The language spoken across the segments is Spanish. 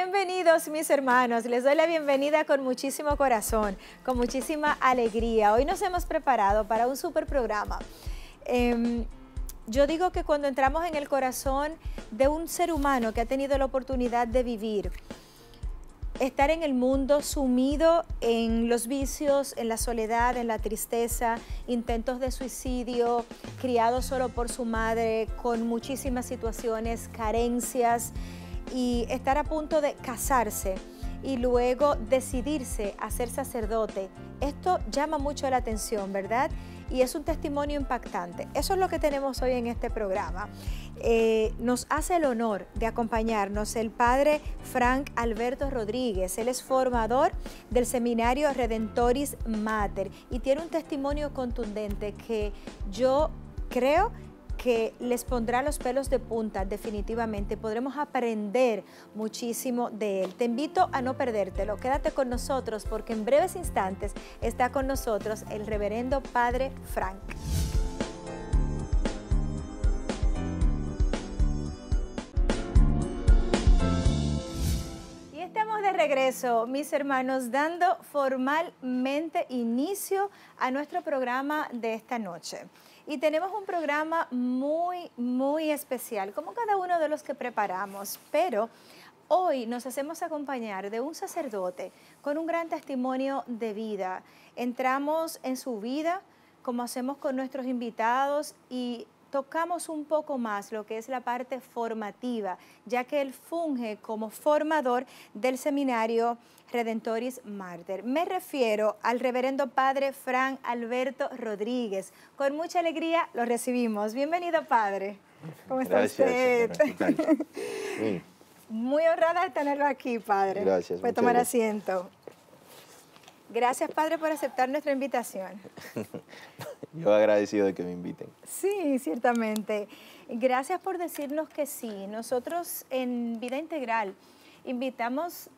Bienvenidos mis hermanos, les doy la bienvenida con muchísimo corazón, con muchísima alegría. Hoy nos hemos preparado para un super programa. Em, yo digo que cuando entramos en el corazón de un ser humano que ha tenido la oportunidad de vivir, estar en el mundo sumido en los vicios, en la soledad, en la tristeza, intentos de suicidio, criado solo por su madre, con muchísimas situaciones, carencias, y estar a punto de casarse y luego decidirse a ser sacerdote. Esto llama mucho la atención, ¿verdad? Y es un testimonio impactante. Eso es lo que tenemos hoy en este programa. Eh, nos hace el honor de acompañarnos el padre Frank Alberto Rodríguez. Él es formador del seminario Redentoris Mater y tiene un testimonio contundente que yo creo que les pondrá los pelos de punta definitivamente. Podremos aprender muchísimo de él. Te invito a no perdértelo. Quédate con nosotros porque en breves instantes está con nosotros el reverendo Padre Frank. Y estamos de regreso, mis hermanos, dando formalmente inicio a nuestro programa de esta noche y tenemos un programa muy, muy especial, como cada uno de los que preparamos, pero hoy nos hacemos acompañar de un sacerdote con un gran testimonio de vida. Entramos en su vida, como hacemos con nuestros invitados, y tocamos un poco más lo que es la parte formativa, ya que él funge como formador del seminario Redentoris Martyr. Me refiero al reverendo padre Fran Alberto Rodríguez. Con mucha alegría lo recibimos. Bienvenido, padre. ¿Cómo está usted? Muy honrada de tenerlo aquí, padre. Gracias. Puede tomar gracias. asiento. Gracias, Padre, por aceptar nuestra invitación. Yo agradecido de que me inviten. Sí, ciertamente. Gracias por decirnos que sí. Nosotros en Vida Integral invitamos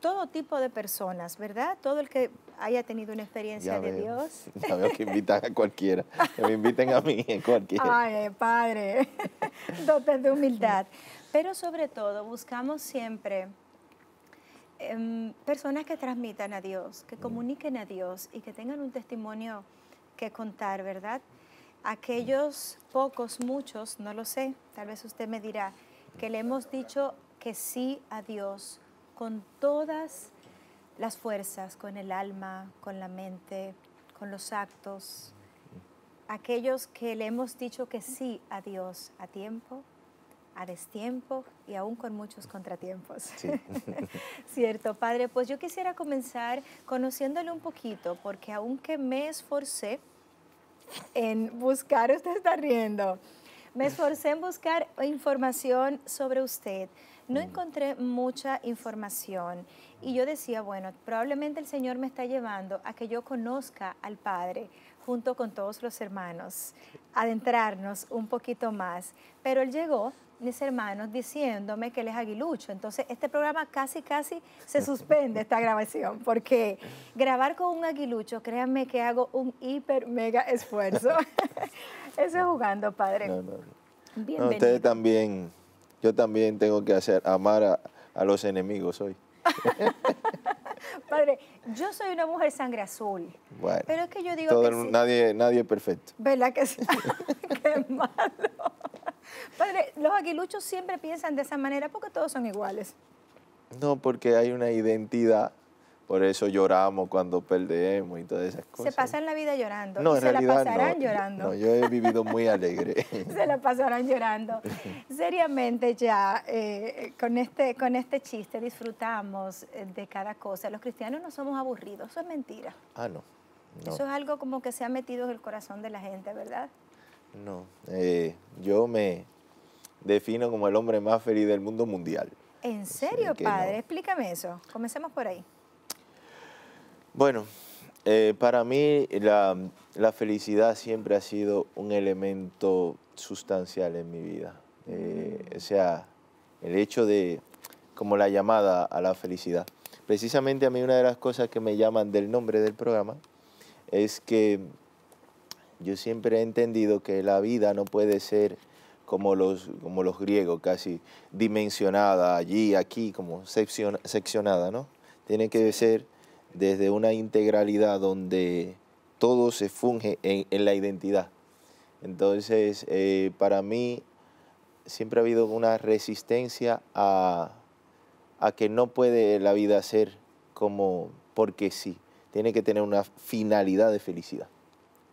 todo tipo de personas, ¿verdad? Todo el que haya tenido una experiencia de Dios. Ya veo que invitan a cualquiera, que me inviten a mí, a cualquiera. Ay, Padre, dotes de humildad. Pero sobre todo buscamos siempre Em, personas que transmitan a Dios, que mm. comuniquen a Dios y que tengan un testimonio que contar, ¿verdad? Aquellos pocos, muchos, no lo sé, tal vez usted me dirá, que le hemos dicho que sí a Dios con todas las fuerzas, con el alma, con la mente, con los actos, aquellos que le hemos dicho que sí a Dios a tiempo, a destiempo y aún con muchos contratiempos. Cierto, padre, pues yo quisiera comenzar conociéndole un poquito, porque aunque me esforcé en buscar, usted está riendo, me esforcé en buscar información sobre usted. No mm. encontré mucha información y yo decía, bueno, probablemente el Señor me está llevando a que yo conozca al Padre, junto con todos los hermanos, adentrarnos un poquito más. Pero él llegó, mis hermanos, diciéndome que él es aguilucho. Entonces, este programa casi, casi se suspende esta grabación, porque grabar con un aguilucho, créanme que hago un hiper mega esfuerzo. Eso es jugando, padre. ustedes también, yo también tengo que hacer amar a, a los enemigos hoy. Padre, yo soy una mujer sangre azul. pero es que yo digo que nadie, nadie es perfecto. ¿Verdad que sí? Qué malo. Padre, los aguiluchos siempre piensan de esa manera porque todos son iguales. No, porque hay una identidad por eso lloramos cuando perdemos y todas esas cosas. Se pasan la vida llorando. No, y en se la pasarán llorando. No, yo he vivido muy alegre. se la pasarán llorando. Seriamente ya, eh, con, este, con este chiste disfrutamos eh, de cada cosa. Los cristianos no somos aburridos, eso es mentira. Ah, no. Eso es algo como que se ha metido en el corazón de la gente, ¿verdad? No, eh, yo me defino como el hombre más feliz del mundo mundial. ¿En serio, padre? Explícame eso. Comencemos por ahí. Bueno, eh, para mí la, felicidad siempre ha sido un elemento sustancial en mi vida. Eh, o sea, el hecho de, como la llamada a la felicidad. Precisamente a mí una de las cosas que me llaman del nombre del programa es que yo siempre he entendido que la vida no puede ser como los, como los griegos, casi dimensionada, allí, aquí, como seccionada, ¿no? Tiene que ser desde una integralidad donde todo se funge en, la identidad. Entonces, eh, para mí siempre ha habido una resistencia a, que no puede la vida ser como porque sí, tiene que tener una finalidad de felicidad.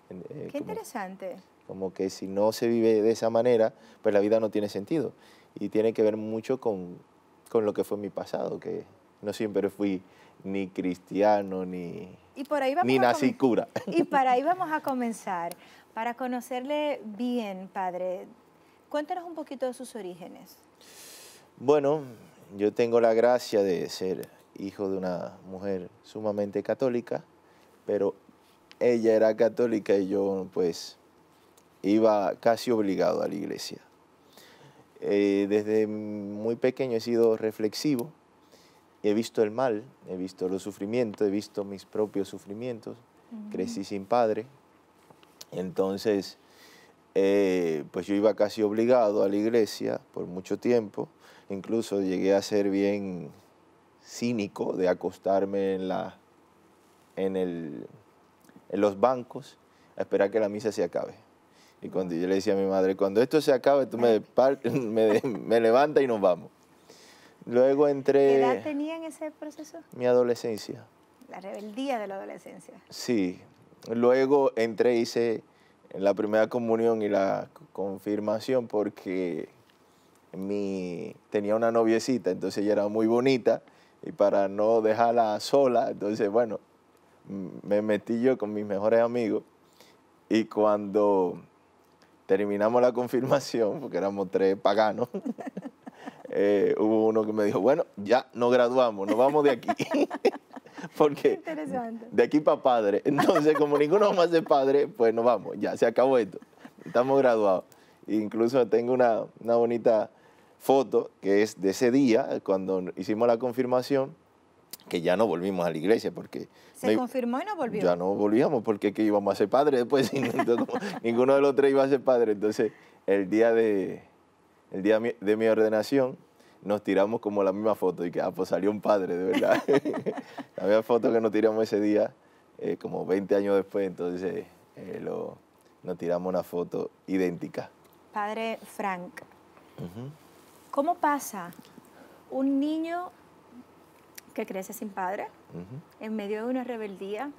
Eh, Qué interesante. Como que si no se vive de esa manera, pues la vida no tiene sentido. Y tiene que ver mucho con, con lo que fue mi pasado, que no siempre fui ni cristiano, ni, nací cura. Y para ahí vamos a comenzar. Para conocerle bien, padre, cuéntanos un poquito de sus orígenes. Bueno, yo tengo la gracia de ser hijo de una mujer sumamente católica, pero ella era católica y yo pues iba casi obligado a la iglesia. Eh, desde muy pequeño he sido reflexivo, he visto el mal, he visto los sufrimientos, he visto mis propios sufrimientos, crecí sin padre, entonces eh, pues yo iba casi obligado a la iglesia por mucho tiempo, incluso llegué a ser bien cínico de acostarme en, la, en, en los bancos a esperar que la misa se acabe. Y cuando yo le decía a mi madre, cuando esto se acabe, tú me, me, me levantas y nos vamos. Luego entré... ¿Qué edad tenía en ese proceso? Mi adolescencia. La rebeldía de la adolescencia. Sí. Luego entré, hice la primera comunión y la confirmación porque mi, tenía una noviecita, entonces ella era muy bonita y para no dejarla sola, entonces bueno, me metí yo con mis mejores amigos y cuando terminamos la confirmación, porque éramos tres paganos, Eh, hubo uno que me dijo, bueno, ya nos graduamos, nos vamos de aquí. Porque de aquí para padre. Entonces, como ninguno más de padre, pues nos vamos, ya se acabó esto. Estamos graduados. Incluso tengo una, bonita foto que es de ese día, cuando hicimos la confirmación, que ya no volvimos a la iglesia porque... Se confirmó y no volvió. Ya no volvíamos porque que íbamos a ser padres después, ninguno de los tres iba a ser padre. Entonces, el día de, el día de mi ordenación, nos tiramos como la misma foto y que ah, pues salió un padre, de verdad. la misma foto que nos tiramos ese día, eh, como 20 años después, entonces eh, lo, nos tiramos una foto idéntica. Padre Frank, ¿cómo pasa un niño que crece sin padre en medio de una rebeldía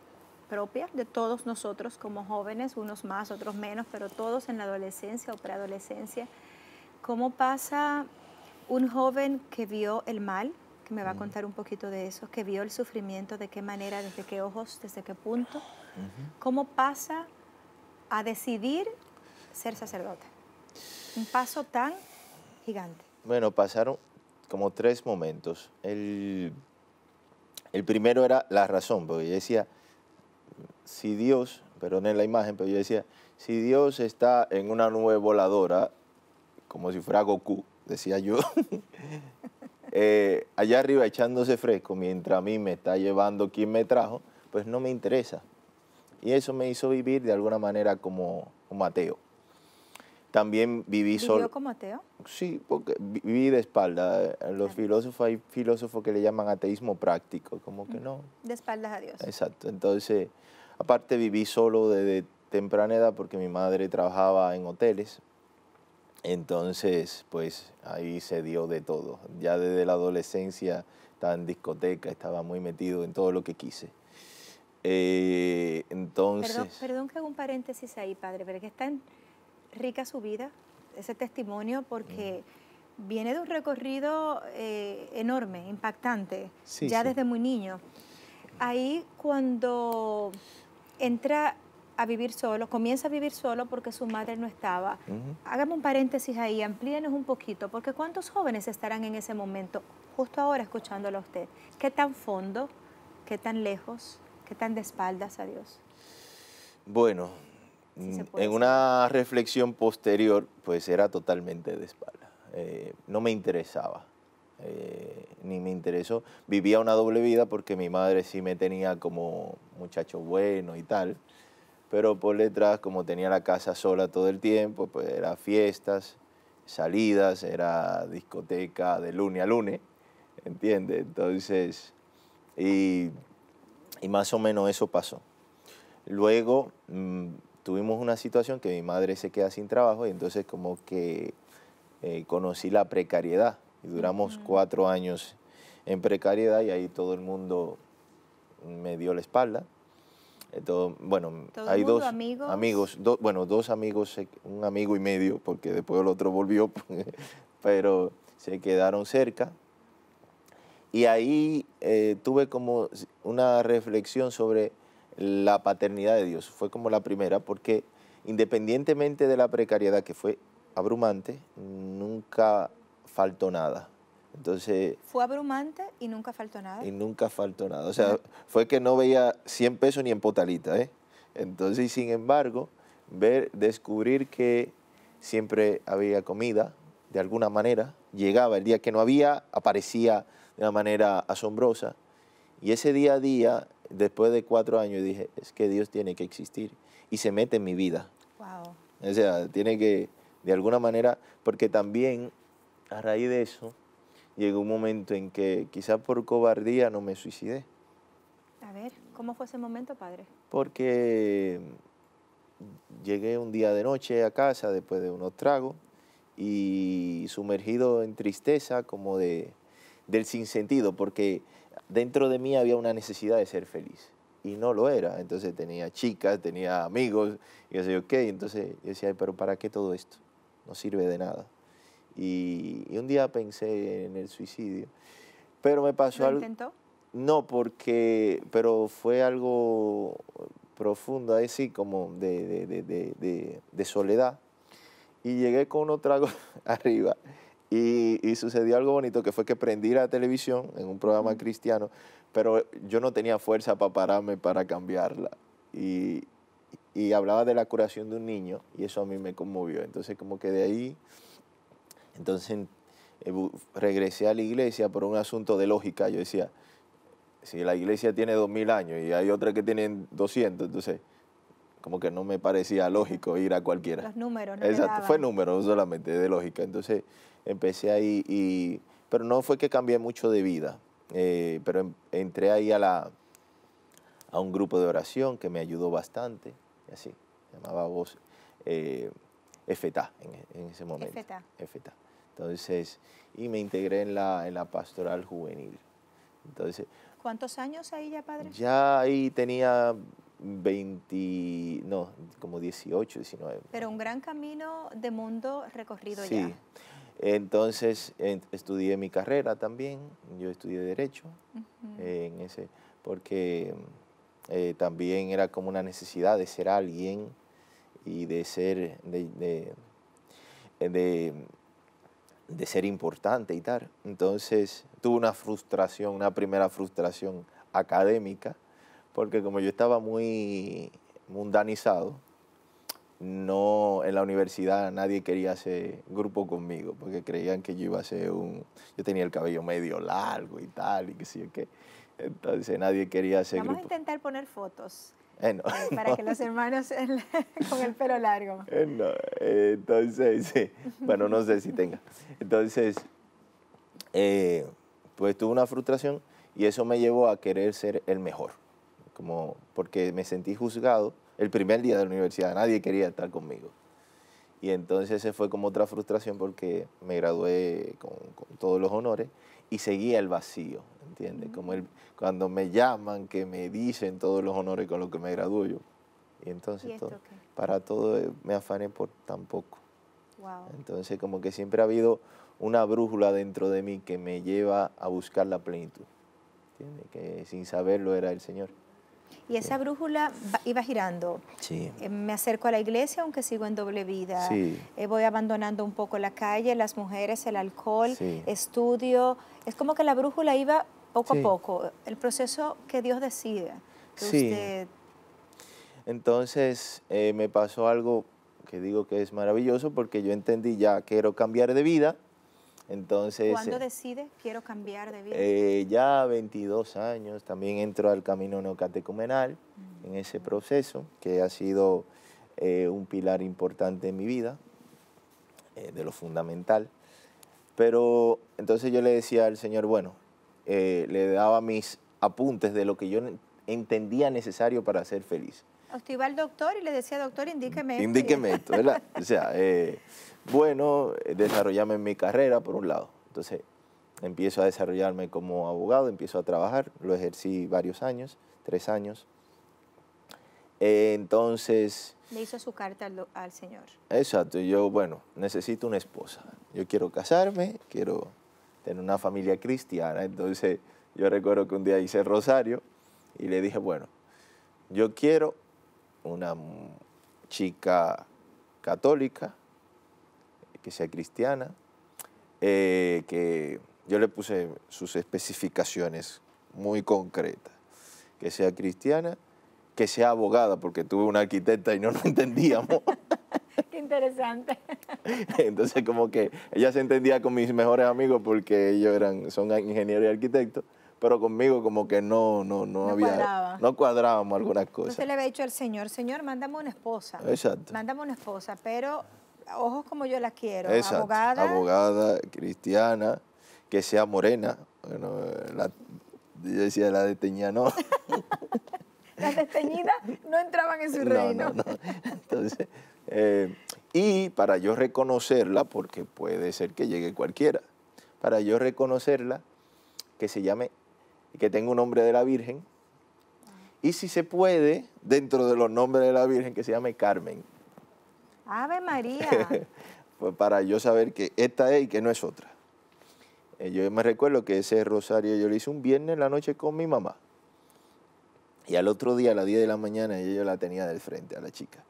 propia de todos nosotros como jóvenes, unos más, otros menos, pero todos en la adolescencia o preadolescencia? ¿Cómo pasa un joven que vio el mal, que me va a mm. contar un poquito de eso, que vio el sufrimiento, de qué manera, desde qué ojos, desde qué punto, cómo pasa a decidir ser sacerdote. Un paso tan gigante. Bueno, pasaron como tres momentos. El, primero era la razón, porque yo decía, si Dios, perdón en la imagen, pero yo decía, si Dios está en una nube voladora, como si fuera Goku, decía yo, eh, allá arriba echándose fresco, mientras a mí me está llevando quien me trajo, pues no me interesa. Y eso me hizo vivir de alguna manera como, ateo. También viví solo. ¿Vivió como ateo? Sí, porque viví de espalda. Los filósofos, hay filósofos que le llaman ateísmo práctico, como que mm. no. De espaldas a Dios. Exacto. Entonces, aparte viví solo desde temprana edad porque mi madre trabajaba en hoteles, entonces, pues ahí se dio de todo. Ya desde la adolescencia estaba en discoteca, estaba muy metido en todo lo que quise. Eh, entonces... Perdón, que hago un paréntesis ahí, padre, pero que es tan rica su vida, ese testimonio, porque viene de un recorrido eh, enorme, impactante, ya desde muy niño. Ahí cuando entra a vivir solo, comienza a vivir solo porque su madre no estaba. Hágame un paréntesis ahí, amplíenos un poquito, porque ¿cuántos jóvenes estarán en ese momento, justo ahora escuchándolo a usted? ¿Qué tan fondo, qué tan lejos, qué tan de espaldas a Dios? Bueno, mm, en una reflexión posterior, pues era totalmente de espaldas. Eh, no me interesaba. Eh, ni me interesó. Vivía una doble vida porque mi madre sí me tenía como muchacho bueno y tal pero por detrás, como tenía la casa sola todo el tiempo, pues era fiestas, salidas, era discoteca de lunes a lunes, ¿entiendes? Entonces, y, más o menos eso pasó. Luego mm, tuvimos una situación que mi madre se queda sin trabajo y entonces como que eh, conocí la precariedad y duramos cuatro años en precariedad y ahí todo el mundo me dio la espalda eh, bueno, hay dos amigos, bueno, dos amigos, eh, un amigo y medio, porque después el otro volvió, pero se quedaron cerca. Y ahí eh, tuve como una reflexión sobre la paternidad de Dios. Fue como la primera, porque independientemente de la precariedad que fue abrumante, nunca faltó nada. Entonces... Fue abrumante y nunca faltó nada. Y nunca faltó nada. O sea, fue que no veía 100 pesos ni en potalita, ¿eh? Entonces, sin embargo, ver, descubrir que siempre había comida, de alguna manera, llegaba el día que no había, aparecía de una manera asombrosa. Y ese día a día, después de cuatro años, dije, es que Dios tiene que existir y se mete en mi vida. Wow. O sea, tiene que, de alguna manera, porque también a raíz de eso, llegó un momento en que quizá por cobardía no me suicidé. A ver, ¿cómo fue ese momento, padre? Porque llegué un día de noche a casa después de unos tragos y sumergido en tristeza como de, del sinsentido, porque dentro de mí había una necesidad de ser feliz y no lo era. Entonces tenía chicas, tenía amigos, y decía, ok, entonces yo decía, pero ¿para qué todo esto? No sirve de nada. Y, un día pensé en el suicidio. Pero me pasó ¿Lo algo... intentó? No, porque, pero fue algo profundo, así como de, soledad. Y llegué con otro trago arriba. Y, sucedió algo bonito que fue que prendí la televisión en un programa cristiano, pero yo no tenía fuerza para pararme para cambiarla. Y, y hablaba de la curación de un niño y eso a mí me conmovió. Entonces como que de ahí entonces eh, regresé a la iglesia por un asunto de lógica. Yo decía, si la iglesia tiene 2.000 años y hay otras que tienen 200, entonces como que no me parecía lógico ir a cualquiera. Los números, no Exacto, fue número solamente, de lógica. Entonces empecé ahí, pero no fue que cambié mucho de vida, eh, pero em, entré ahí a, la, a un grupo de oración que me ayudó bastante, así, llamaba Voz. Eh, EFETA e, en, ese momento. EFETA. EFETA. Entonces, y me integré en la, en la pastoral juvenil. Entonces, ¿Cuántos años ahí ya, padre? Ya ahí tenía 20, no, como 18, 19. Pero un gran camino de mundo recorrido ya. Sí. Entonces estudié mi carrera también, yo estudié Derecho, en ese, porque eh, también era como una necesidad de ser alguien y de ser, de, de, de, ser importante y tal. Entonces tuve una frustración, una primera frustración académica, porque como yo estaba muy mundanizado, no en la universidad nadie quería hacer grupo conmigo porque creían que yo iba a ser un yo tenía el cabello medio largo y tal y que sí que entonces nadie quería hacer vamos a intentar poner fotos eh, para que los hermanos con el pelo largo. Eh, entonces, bueno, no sé si tenga. Entonces, eh, pues tuve una frustración y eso me llevó a querer ser el mejor, como porque me sentí juzgado el primer día de la universidad, nadie quería estar conmigo. Y entonces se fue como otra frustración porque me gradué con, con todos los honores y seguía el vacío, ¿entiendes? Como el, cuando me llaman, que me dicen todos los honores con los que me gradué Y entonces para todo eh, me afané por tampoco Entonces como que siempre ha habido una brújula dentro de mí que me lleva a buscar la plenitud, ¿entiendes? Que sin saberlo era el Señor. Y esa brújula iba girando. Eh, me acerco a la iglesia aunque sigo en doble vida. Eh, voy abandonando un poco la calle, las mujeres, el alcohol, estudio. Es como que la brújula iba poco a poco, el proceso que Dios decide. Sí. Entonces eh, me pasó algo que digo que es maravilloso porque yo entendí ya quiero cambiar de vida entonces, ¿Cuándo eh, decides quiero cambiar de vida? Eh, ya 22 años, también entro al camino neocatecumenal en mm. ese proceso, que ha sido eh, un pilar importante en mi vida, de lo fundamental. Pero entonces yo le decía al Señor, bueno, le daba mis apuntes de lo que yo entendía necesario para ser feliz. Usted iba al doctor y le decía, doctor, indíqueme. Indíqueme esto, ¿verdad? o sea, eh, bueno, eh, desarrollarme en mi carrera, por un lado. Entonces, empiezo a desarrollarme como abogado, empiezo a trabajar, lo ejercí varios años, tres años. entonces... Le hizo su carta al, señor. Exacto, yo, bueno, necesito una esposa. Yo quiero casarme, quiero tener una familia cristiana. Entonces, yo recuerdo que un día hice rosario y le dije, bueno, yo quiero una chica católica, que sea cristiana, eh, que yo le puse sus especificaciones muy concretas, que sea cristiana, que sea abogada, porque tuve una arquitecta y no lo entendíamos. Qué interesante. Entonces como que ella se entendía con mis mejores amigos porque ellos eran, son ingenieros y arquitectos, pero conmigo como que no, no, no, había, no cuadrábamos algunas cosas. Entonces le había dicho al Señor, Señor, mándame una esposa. Exacto. Mándame una esposa, pero ojos como yo la quiero. Exacto. Abogada. Abogada, cristiana, que sea morena. Bueno, yo decía la desteñida no. Las desteñidas no entraban en su reino. Entonces, eh, y para yo reconocerla, porque puede ser que llegue cualquiera, para yo reconocerla, que se llame que tenga un nombre de la Virgen. Y si se puede, dentro de los nombres de la Virgen, que se llame Carmen. Ave María. pues para yo saber que esta es y que no es otra. Eh, yo me recuerdo que ese rosario yo lo hice un viernes en la noche con mi mamá. Y al otro día, a las 10 de la mañana, ella yo la tenía del frente a la chica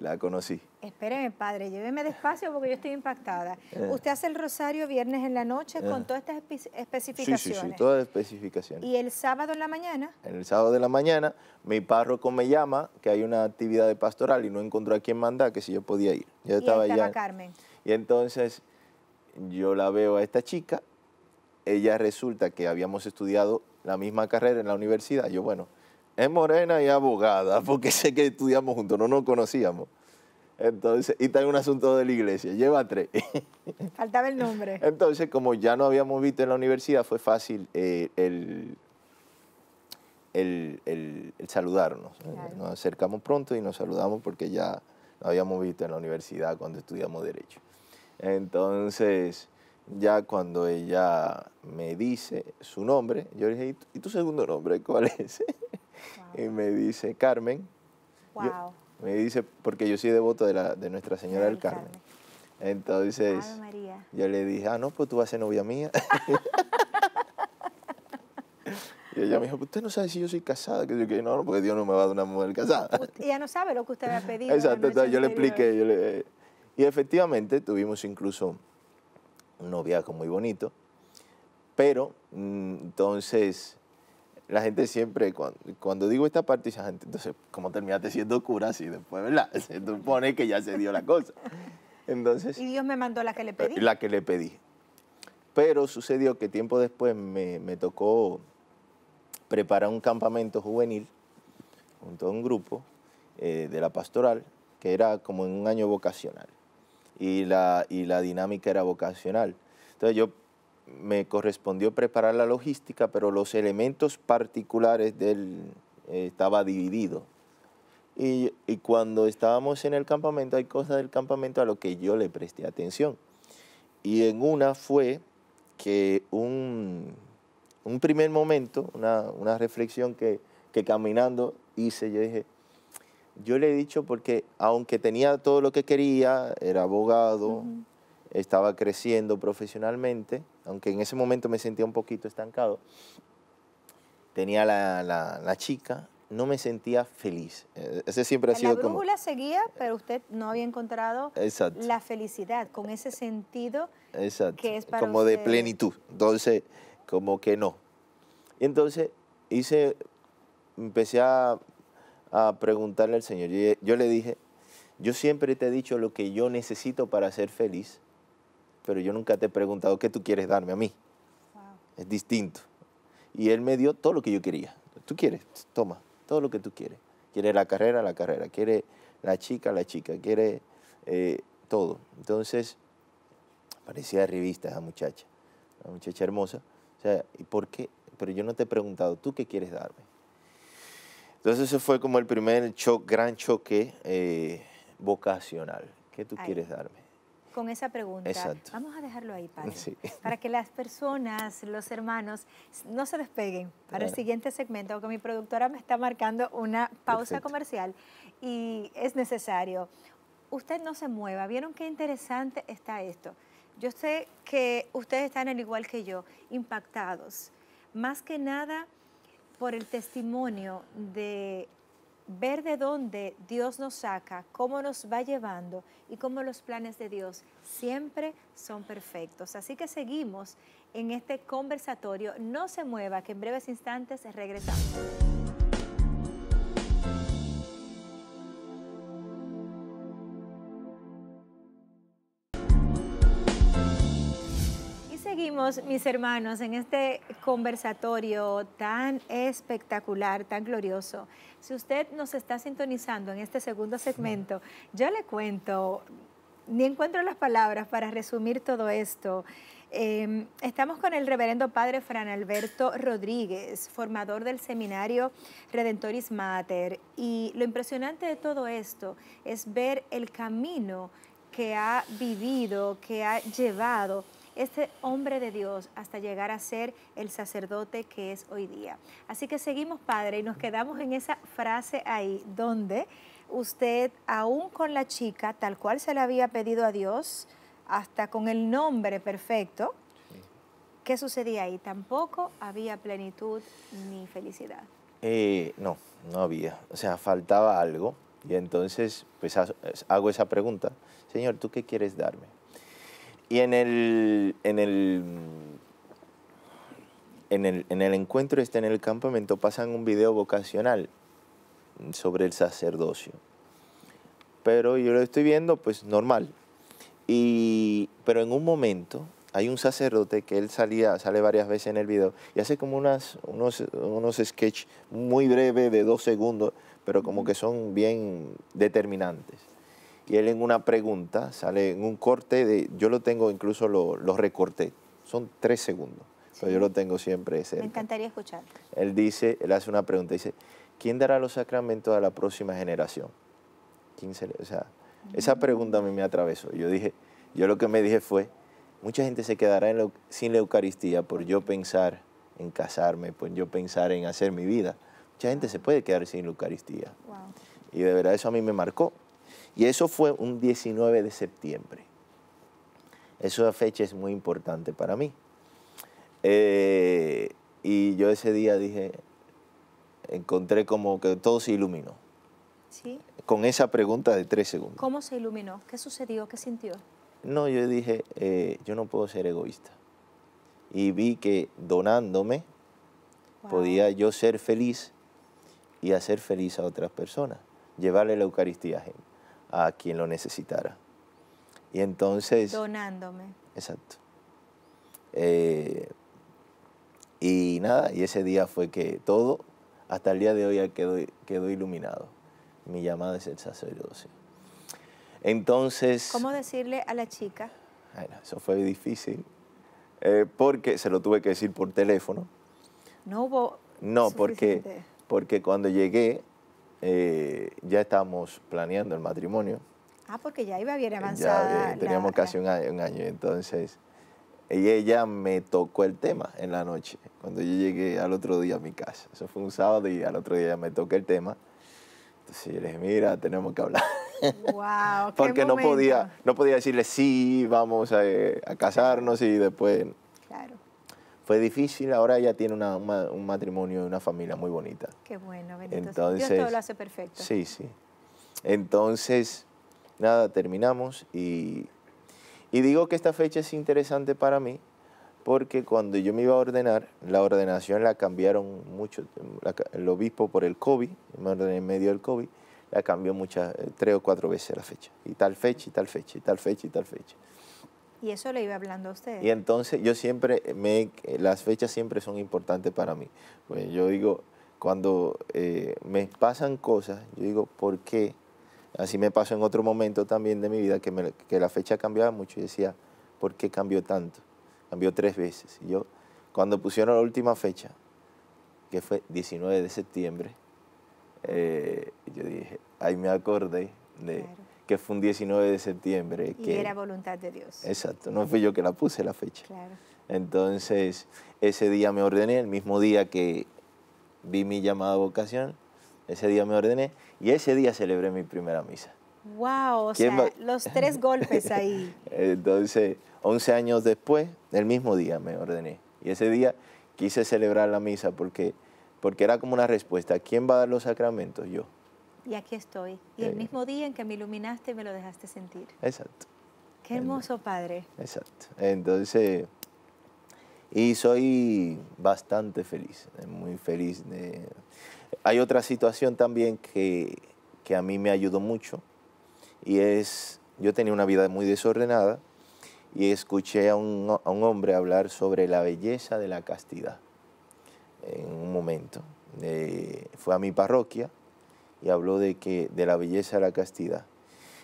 la conocí. Espéreme, padre, lléveme despacio porque yo estoy impactada. Eh. Usted hace el rosario viernes en la noche con eh. todas estas especificaciones. Sí, sí, todas especificaciones. ¿Y el sábado en la mañana? En el sábado de la mañana, mi párroco me llama que hay una actividad de pastoral y no encontró a quién mandar, que si yo podía ir. Yo estaba, y estaba Carmen. Y entonces yo la veo a esta chica, ella resulta que habíamos estudiado la misma carrera en la universidad. Yo, bueno, es morena y abogada, porque sé que estudiamos juntos, no nos conocíamos. Entonces, y está en un asunto de la iglesia, lleva tres. Faltaba el nombre. Entonces, como ya no habíamos visto en la universidad, fue fácil eh, el, el, el, saludarnos. Eh, nos acercamos pronto y nos saludamos porque ya nos habíamos visto en la universidad cuando estudiamos Derecho. Entonces, ya cuando ella me dice su nombre, yo le dije, ¿y tu segundo nombre cuál es? Y me dice, Carmen. Wow. me dice, porque yo soy devoto de, la, de Nuestra Señora del Carmen. Entonces, yo le dije, ah, no, pues tú vas a ser novia mía. y ella me dijo, usted no sabe si yo soy casada. Que yo dije, no, porque Dios no me va a dar una mujer casada. ella no sabe lo que usted me ha pedido. Exacto, entonces, yo le expliqué. y efectivamente tuvimos incluso un noviazgo muy bonito. Pero mm, entonces la gente siempre, cuando, digo esta parte, esa gente, entonces, como terminaste siendo cura, así después, ¿verdad? Se supone que ya se dio la cosa. Entonces. ¿Y Dios me mandó la que le eh, pedí? La que le pedí. Pero sucedió que tiempo después me, tocó preparar un campamento juvenil junto a un grupo eh, de la pastoral, que era como en un año vocacional. Y la, y la dinámica era vocacional. Entonces yo me correspondió preparar la logística, pero los elementos particulares del él eh, estaba dividido. Y, cuando estábamos en el campamento, hay cosas del campamento a lo que yo le presté atención. Y en una fue que un, un primer momento, una, reflexión que, que caminando hice, yo dije, yo le he dicho porque aunque tenía todo lo que quería, era abogado, estaba creciendo profesionalmente, aunque en ese momento me sentía un poquito estancado. Tenía la, la, chica, no me sentía feliz. E-, ese siempre ha sido como... La brújula seguía, pero usted no había encontrado la felicidad con ese sentido Exacto. que es para Como de plenitud. Entonces, como que no. Y entonces hice, empecé a, a preguntarle al Señor. yo le dije, yo siempre te he dicho lo que yo necesito para ser feliz pero yo nunca te he preguntado qué tú quieres darme a mí. Es distinto. Y él me dio todo lo que yo quería. Tú quieres, toma, todo lo que tú quieres. Quiere la carrera, la carrera. Quiere la chica, la chica. Quiere eh, todo. Entonces, parecía revista esa muchacha, una muchacha hermosa. O sea, ¿y por qué? Pero yo no te he preguntado, ¿tú qué quieres darme? Entonces, eso fue como el primer gran choque eh, vocacional. ¿Qué tú quieres darme? con esa pregunta. Vamos a dejarlo ahí, padre, para que las personas, los hermanos, no se despeguen para el siguiente segmento, aunque mi productora me está marcando una pausa comercial y es necesario. Usted no se mueva, ¿vieron qué interesante está esto? Yo sé que ustedes están al igual que yo, impactados, más que nada por el testimonio de ver de dónde Dios nos saca, cómo nos va llevando y cómo los planes de Dios siempre son perfectos. Así que seguimos en este conversatorio. No se mueva, que en breves instantes regresamos. mis hermanos, en este conversatorio tan espectacular, tan glorioso. Si usted nos está sintonizando en este segundo segmento, yo le cuento, ni encuentro las palabras para resumir todo esto. Em, estamos con el reverendo padre Fran Alberto Rodríguez, formador del seminario Redentoris Mater. Y lo impresionante de todo esto es ver el camino que ha vivido, que ha llevado este hombre de Dios hasta llegar a ser el sacerdote que es hoy día. Así que seguimos, Padre, y nos quedamos en esa frase ahí, donde usted, aún con la chica, tal cual se le había pedido a Dios, hasta con el nombre perfecto, ¿qué sucedía ahí? Tampoco había plenitud ni felicidad. Eh, no, no había. O sea, faltaba algo. Y entonces, pues hago esa pregunta, Señor, ¿tú qué quieres darme? Y en el, en el, en el, encuentro este, en el campamento, pasan un video vocacional sobre el sacerdocio. Pero yo lo estoy viendo, pues normal. Y, pero en un momento hay un sacerdote que él salía, sale varias veces en el video y hace como unos, unos sketches muy breves de dos segundos, pero como que son bien determinantes y él en una pregunta sale en un corte de, yo lo tengo incluso lo, lo recorté, son tres segundos, pero yo lo tengo siempre ese Me encantaría escuchar. Él dice, él hace una pregunta, dice, ¿quién dará los sacramentos a la próxima generación? ¿Quién o sea, esa mm. pregunta a mí me atravesó. Yo dije, yo lo que me dije fue, mucha gente se quedará sin la Eucaristía por yo pensar en casarme, por yo pensar en hacer mi vida. Mucha gente se puede quedar sin la Eucaristía. Y de verdad eso a mí me marcó. Y eso fue un 19 de septiembre. Esa fecha es muy importante para mí. Eh, y yo ese día dije, encontré como que todo se iluminó. ¿Sí? Con esa pregunta de tres segundos. ¿Cómo se iluminó? ¿Qué sucedió? ¿Qué sintió? No, yo dije, eh, yo no puedo ser egoísta. Y vi que donándome podía yo ser feliz y hacer feliz a otras personas, llevarle la Eucaristía a gente a quien lo necesitara. Y entonces... Donándome. Exacto. Eh, y nada, y ese día fue que todo, hasta el día de hoy, quedó, iluminado. Mi llamada es el sacerdocio. Entonces... ¿Cómo decirle a la chica? Bueno, eso fue difícil, eh, porque se lo tuve que decir por teléfono. No hubo... No, porque, porque cuando llegué eh, ya estábamos planeando el matrimonio. Ah, porque ya iba bien avanzada. Ya, eh, teníamos casi Un, año, entonces y ella me tocó el tema en la noche, cuando yo llegué al otro día a mi casa. Eso fue un sábado y al otro día ella me tocó el tema. Entonces yo le dije, mira, tenemos que hablar. Wow, Porque qué no podía, no podía decirle, sí, vamos a eh, casarnos y después fue difícil, ahora ya tiene un matrimonio y una familia muy bonita. Qué bueno, bendito Entonces, Dios todo lo hace perfecto. Sí, sí. Entonces, nada, terminamos y, digo que esta fecha es interesante para mí porque cuando yo me iba a ordenar, la ordenación la cambiaron mucho, el obispo por el COVID, me ordené en medio del COVID, la cambió muchas, eh, tres o cuatro veces la fecha, y tal fecha, y tal fecha, y tal fecha, y tal fecha. Y eso le iba hablando a usted. Y entonces yo siempre, las fechas siempre son importantes para mí. Pues yo digo, cuando eh, me pasan cosas, yo digo, ¿por qué? Así me pasó en otro momento también de mi vida que, la fecha cambiaba mucho y decía, ¿por qué cambió tanto? Cambió tres veces. Y yo, cuando pusieron la última fecha, que fue 19 de septiembre, eh, yo dije, ahí me acordé de que fue un 19 de septiembre. Y que, era voluntad de Dios. Exacto, no fui yo que la puse la fecha. Claro. Entonces, ese día me ordené, el mismo día que vi mi llamada vocación, ese día me ordené y ese día celebré mi primera misa. ¡Wow! O sea, los tres golpes ahí. Entonces, 11 años después, el mismo día me ordené. Y ese día quise celebrar la misa porque, porque era como una respuesta. ¿Quién va a dar los sacramentos? Yo y aquí estoy. Y el mismo día en que me iluminaste me lo dejaste sentir. Exacto. Qué hermoso Padre. Exacto. Entonces, y soy bastante feliz, eh, muy feliz. De... Hay otra situación también que, que a mí me ayudó mucho y es, yo tenía una vida muy desordenada y escuché a un, a un hombre hablar sobre la belleza de la castidad en un momento. Eh, fue a mi parroquia y habló de, que, de la belleza de la castidad.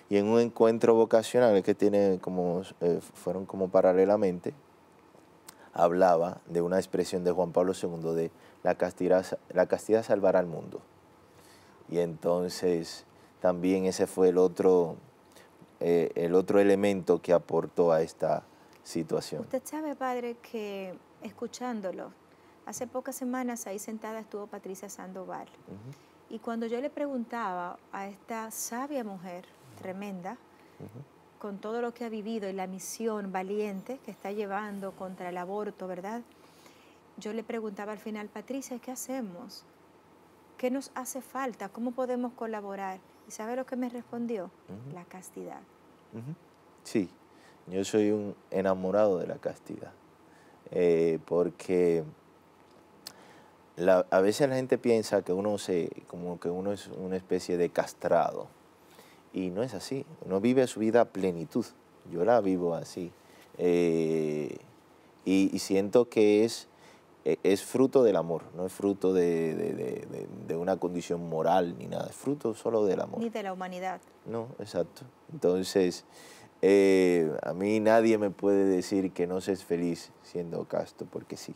Y en un encuentro vocacional que tiene como, eh, fueron como paralelamente, hablaba de una expresión de Juan Pablo II de la castidad, la salvará al mundo. Y entonces también ese fue el otro, eh, el otro elemento que aportó a esta situación. Usted sabe, padre, que escuchándolo, hace pocas semanas ahí sentada estuvo Patricia Sandoval. Y cuando yo le preguntaba a esta sabia mujer, tremenda, con todo lo que ha vivido y la misión valiente que está llevando contra el aborto, ¿verdad? Yo le preguntaba al final, Patricia, ¿qué hacemos? ¿Qué nos hace falta? ¿Cómo podemos colaborar? ¿Y sabe lo que me respondió? La castidad. Sí, yo soy un enamorado de la castidad, eh, porque a veces la gente piensa que uno, se, como que uno es una especie de castrado. Y no es así. Uno vive su vida a plenitud. Yo la vivo así. Eh, y, siento que es, e, es fruto del amor, no es fruto de, de, una condición moral ni nada, es fruto solo del amor. Ni de la humanidad. No, exacto. Entonces, eh, a mí nadie me puede decir que no seas feliz siendo casto, porque sí,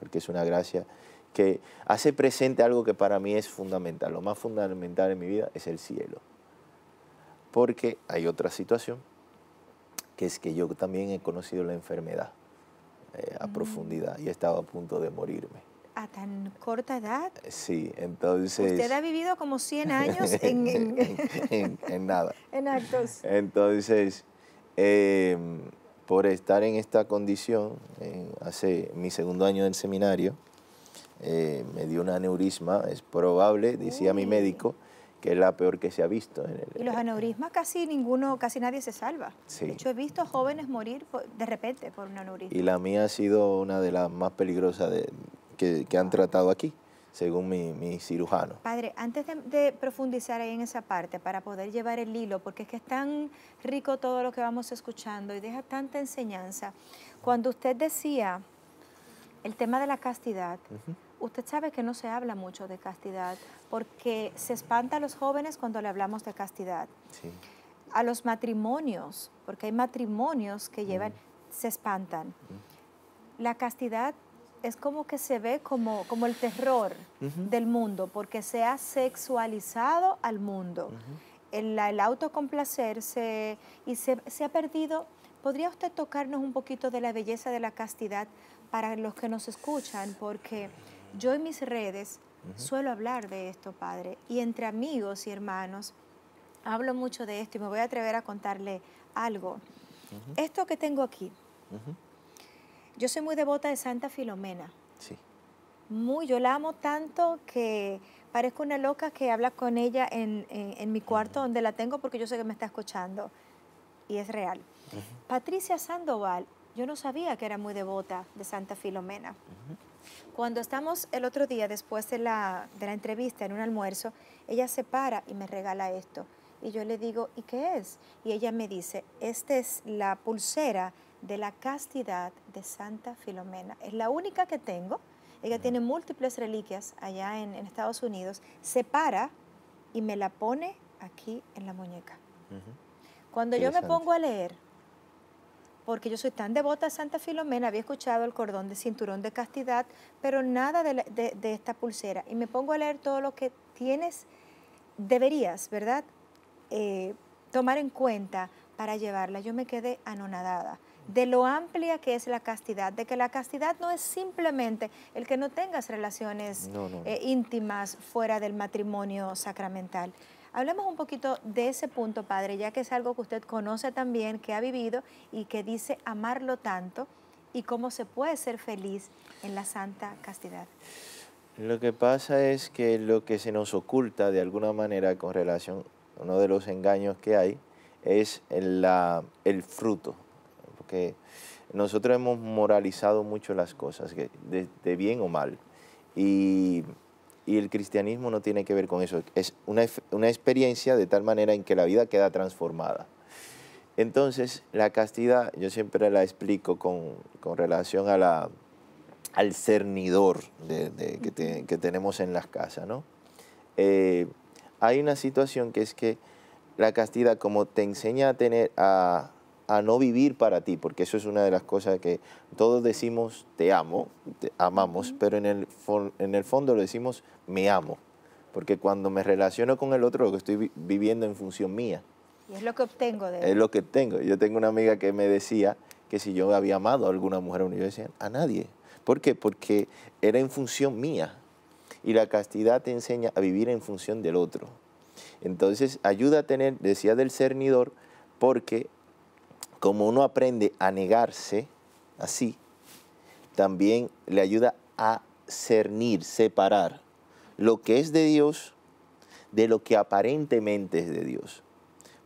porque es una gracia que hace presente algo que para mí es fundamental. Lo más fundamental en mi vida es el cielo. Porque hay otra situación, que es que yo también he conocido la enfermedad eh, a mm. profundidad y he estado a punto de morirme. ¿A tan corta edad? Sí, entonces... Usted ha vivido como 100 años en... en... nada. En actos. Entonces, em, por estar en esta condición, eh, hace mi segundo año del seminario, eh, me dio un aneurisma, es probable, decía mi médico, que es la peor que se ha visto. En el, y los aneurismas casi ninguno, casi nadie se salva. Sí. hecho, he visto jóvenes morir de repente por un aneurisma. Y la mía ha sido una de las más peligrosas de, que, han tratado aquí, según mi, cirujano. Padre, antes de, profundizar ahí en esa parte, para poder llevar el hilo, porque es que es tan rico todo lo que vamos escuchando y deja tanta enseñanza. Cuando usted decía el tema de la castidad, usted sabe que no se habla mucho de castidad porque se espanta a los jóvenes cuando le hablamos de castidad. A los matrimonios, porque hay matrimonios que llevan, se espantan. La castidad es como que se ve como, como el terror del mundo, porque se ha sexualizado al mundo. el, el, autocomplacerse y se, se, ha perdido. ¿Podría usted tocarnos un poquito de la belleza de la castidad para los que nos escuchan? Porque yo en mis redes suelo hablar de esto, Padre, y entre amigos y hermanos hablo mucho de esto y me voy a atrever a contarle algo. Esto que tengo aquí, yo soy muy devota de Santa Filomena. Sí. Muy, yo la amo tanto que parezco una loca que habla con ella en, mi cuarto donde la tengo porque yo sé que me está escuchando y es real. Patricia Sandoval, yo no sabía que era muy devota de Santa Filomena. Cuando estamos el otro día, después de la, entrevista en un almuerzo, ella se para y me regala esto. Y yo le digo, ¿y qué es? Y ella me dice, esta es la pulsera de la castidad de Santa Filomena. Es la única que tengo. Ella tiene múltiples reliquias allá en, en Estados Unidos. Se para y me la pone aquí en la muñeca. Cuando yo me pongo a leer porque yo soy tan devota a Santa Filomena, había escuchado el cordón de cinturón de castidad, pero nada de, esta pulsera. Y me pongo a leer todo lo que tienes, deberías, ¿verdad? Eh, tomar en cuenta para llevarla. Yo me quedé anonadada de lo amplia que es la castidad, de que la castidad no es simplemente el que no tengas relaciones eh, íntimas fuera del matrimonio sacramental. Hablemos un poquito de ese punto, padre, ya que es algo que usted conoce también, que ha vivido y que dice amarlo tanto y cómo se puede ser feliz en la santa castidad. Lo que pasa es que lo que se nos oculta de alguna manera con relación a uno de los engaños que hay es el, fruto, porque nosotros hemos moralizado mucho las cosas, de, de bien o mal, y y el cristianismo no tiene que ver con eso. Es una, una experiencia de tal manera en que la vida queda transformada. Entonces, la castidad, yo siempre la explico con, con relación a la, al cernidor que, que, tenemos en las casas, ¿no? Eh, hay una situación que es que la castidad, como te enseña a tener a, a no vivir para ti, porque eso es una de las cosas que todos decimos te amo, te amamos, pero en el, en el fondo lo decimos me amo, porque cuando me relaciono con el otro lo que estoy viviendo en función mía. Y es lo que obtengo de él. Es lo que tengo. Yo tengo una amiga que me decía que si yo había amado a alguna mujer, yo decía a nadie. ¿Por qué? Porque era en función mía. Y la castidad te enseña a vivir en función del otro. Entonces ayuda a tener, decía del cernidor, porque como uno aprende a negarse así, también le ayuda a cernir, separar lo que es de Dios de lo que aparentemente es de Dios.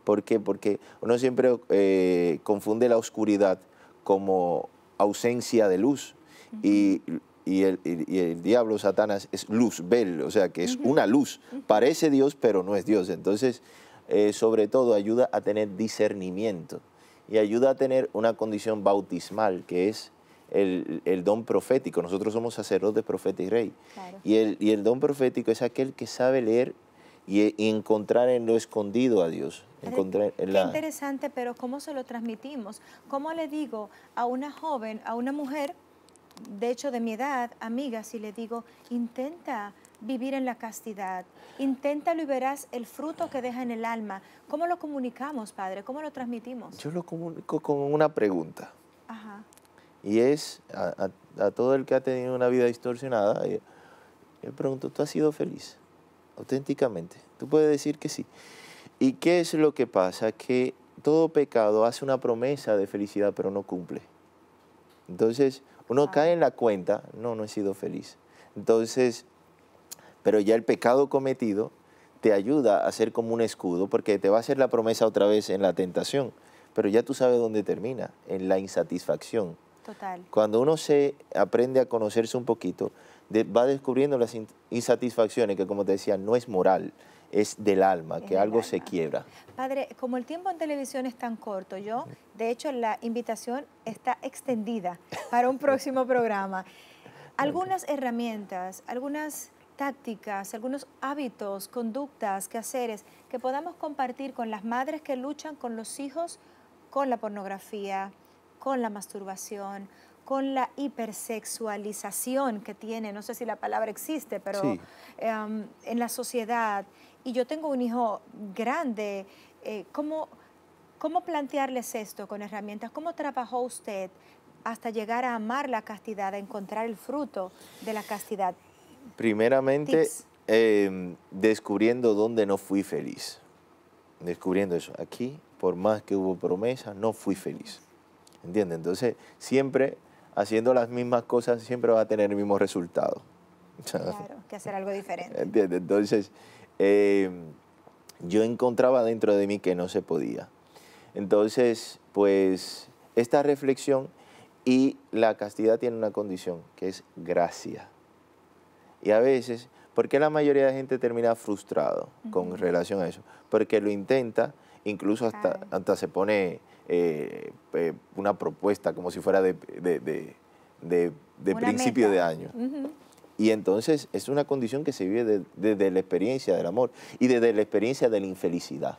¿Por qué? Porque uno siempre eh, confunde la oscuridad como ausencia de luz y, el, diablo, Satanás, es luz, vel, o sea que es una luz. Parece Dios, pero no es Dios. Entonces, eh, sobre todo, ayuda a tener discernimiento y ayuda a tener una condición bautismal, que es el, don profético. Nosotros somos sacerdotes, profeta y rey. Y, el, y, el, don profético es aquel que sabe leer y, encontrar en lo escondido a Dios. Encontrar Qué interesante, pero ¿cómo se lo transmitimos? ¿Cómo le digo a una joven, a una mujer, de hecho de mi edad, amiga, si le digo, intenta vivir en la castidad. intenta y verás el fruto que deja en el alma. ¿Cómo lo comunicamos, Padre? ¿Cómo lo transmitimos? Yo lo comunico con una pregunta. Y es a, todo el que ha tenido una vida distorsionada, yo, le pregunto, ¿tú has sido feliz? Auténticamente. Tú puedes decir que sí. ¿Y qué es lo que pasa? Que todo pecado hace una promesa de felicidad, pero no cumple. Entonces, uno cae en la cuenta, no, no he sido feliz. Entonces, pero ya el pecado cometido te ayuda a ser como un escudo, porque te va a hacer la promesa otra vez en la tentación, pero ya tú sabes dónde termina, en la insatisfacción. Total. Cuando uno se aprende a conocerse un poquito, va descubriendo las insatisfacciones que, como te decía, no es moral, es del alma, que algo se quiebra. Padre, como el tiempo en televisión es tan corto, yo, de hecho, la invitación está extendida para un próximo programa. Algunas herramientas, algunas tácticas, algunos hábitos, conductas, quehaceres que podamos compartir con las madres que luchan con los hijos con la pornografía, con la masturbación, con la hipersexualización que tiene, no sé si la palabra existe, pero em, en la sociedad. Y yo tengo un hijo grande, eh, ¿cómo, ¿cómo plantearles esto con herramientas? ¿Cómo trabajó usted hasta llegar a amar la castidad, a encontrar el fruto de la castidad? Primeramente, em, descubriendo dónde no fui feliz. Descubriendo eso. Aquí, por más que hubo promesas, no fui feliz. ¿Entiendes? Entonces, siempre haciendo las mismas cosas, siempre va a tener el mismo resultado. Claro, que hacer algo diferente. ¿Entiendes? Entonces, em, yo encontraba dentro de mí que no se podía. Entonces, pues, esta reflexión y la castidad tiene una condición, que es gracia. Y a veces, ¿por qué la mayoría de gente termina frustrado con relación a eso? Porque lo intenta, incluso hasta, hasta se pone eh, eh, una propuesta como si fuera de, principio de año. Y entonces es una condición que se vive desde la experiencia del amor y desde la experiencia de la infelicidad.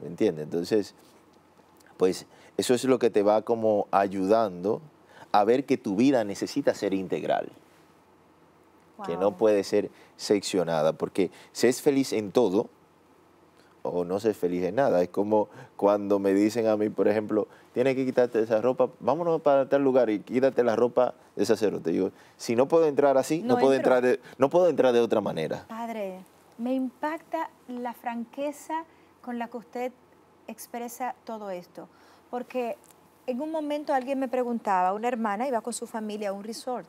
¿Me entiendes? Entonces, pues eso es lo que te va como ayudando a ver que tu vida necesita ser integral que no puede ser seccionada, porque se es feliz en todo o no se es feliz en nada. Es como cuando me dicen a mí, por ejemplo, tienes que quitarte esa ropa, vámonos para tal lugar y quítate la ropa de sacerdote. Te si no puedo entrar así, no, puedo, entrar de, no puedo entrar de otra manera. Padre, me impacta la franqueza con la que usted expresa todo esto, porque en un momento alguien me preguntaba, una hermana iba con su familia a un resort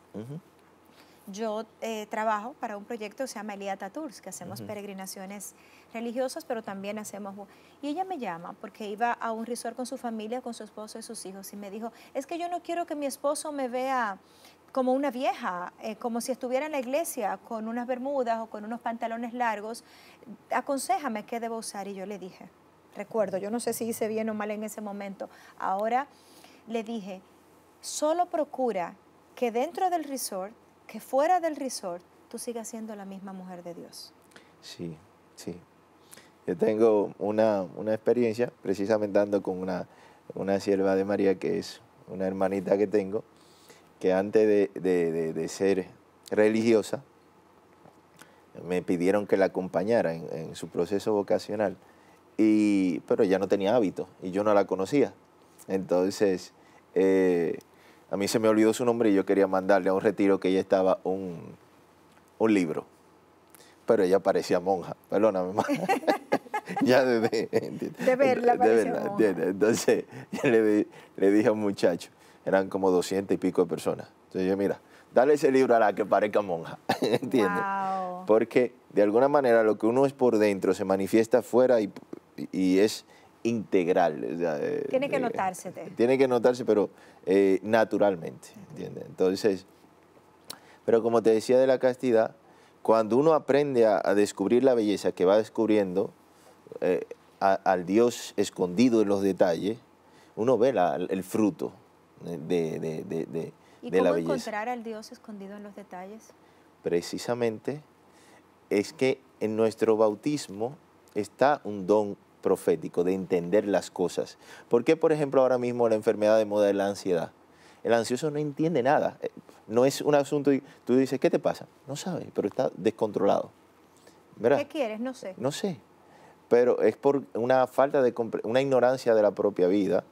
yo eh, trabajo para un proyecto que se llama Elia Tours, que hacemos peregrinaciones religiosas, pero también hacemos... Y ella me llama porque iba a un resort con su familia, con su esposo y sus hijos, y me dijo, es que yo no quiero que mi esposo me vea como una vieja, eh, como si estuviera en la iglesia con unas bermudas o con unos pantalones largos, aconsejame qué debo usar. Y yo le dije, recuerdo, yo no sé si hice bien o mal en ese momento, ahora le dije, solo procura que dentro del resort que fuera del resort tú sigas siendo la misma mujer de Dios. Sí, sí. Yo tengo una, experiencia precisamente dando con una, sierva de María que es una hermanita que tengo, que antes de, ser religiosa, me pidieron que la acompañara en, su proceso vocacional, y, pero ya no tenía hábito y yo no la conocía. Entonces, eh, a mí se me olvidó su nombre y yo quería mandarle a un retiro que ella estaba un, libro. Pero ella parecía monja, perdóname, ya De verla, de verla. Monja. Entonces le, dije a un muchacho, eran como doscientos y pico de personas. Entonces yo, mira, dale ese libro a la que parezca monja, ¿entiendes? Porque de alguna manera lo que uno es por dentro se manifiesta afuera y, y es integral. tiene que notarse. Tiene que notarse, pero eh, naturalmente, Entonces, pero como te decía de la castidad, cuando uno aprende a, descubrir la belleza que va descubriendo, eh, al Dios escondido en los detalles, uno ve el fruto de, cómo la encontrar al Dios escondido en los detalles? Precisamente es que en nuestro bautismo está un don profético, de entender las cosas. ¿Por qué, por ejemplo, ahora mismo la enfermedad de moda es la ansiedad? El ansioso no entiende nada. Eh, no es un asunto, y tú dices, ¿qué te pasa? No sabe, pero está descontrolado. ¿Qué quieres? No sé. No sé. Pero es por una falta de, una ignorancia de la propia vida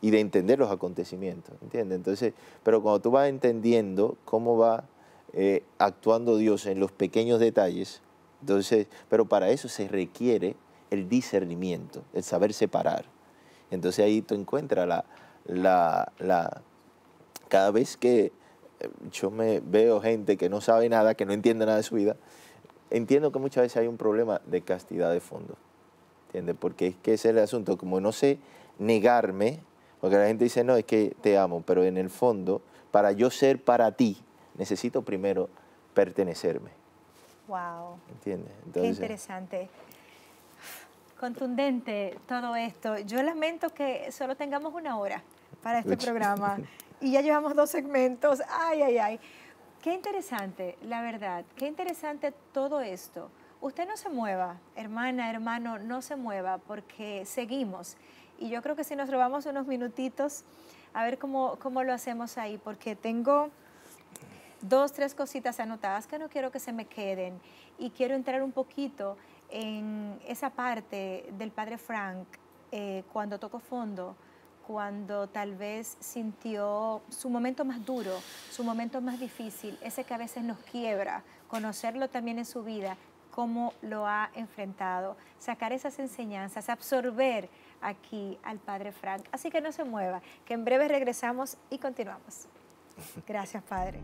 y de entender los acontecimientos, ¿entiendes? Entonces, pero cuando tú vas entendiendo cómo va eh, actuando Dios en los pequeños detalles, entonces, pero para eso se requiere el discernimiento, el saber separar. Entonces ahí tú encuentras la, la, Cada vez que eh, yo me veo gente que no sabe nada, que no entiende nada de su vida, entiendo que muchas veces hay un problema de castidad de fondo. ¿Entiendes? Porque es que ese es el asunto. Como no sé negarme, porque la gente dice, no, es que te amo, pero en el fondo, para yo ser para ti, necesito primero pertenecerme. Wow. ¿Entiendes? Entonces, Qué interesante contundente todo esto. Yo lamento que solo tengamos una hora para este programa y ya llevamos dos segmentos. Ay, ay, ay. Qué interesante, la verdad, qué interesante todo esto. Usted no se mueva, hermana, hermano, no se mueva porque seguimos. Y yo creo que si nos robamos unos minutitos, a ver cómo, cómo lo hacemos ahí, porque tengo dos, tres cositas anotadas que no quiero que se me queden y quiero entrar un poquito en esa parte del padre Frank, eh, cuando tocó fondo, cuando tal vez sintió su momento más duro, su momento más difícil, ese que a veces nos quiebra, conocerlo también en su vida, cómo lo ha enfrentado, sacar esas enseñanzas, absorber aquí al Padre Frank. Así que no se mueva, que en breve regresamos y continuamos. Gracias, Padre.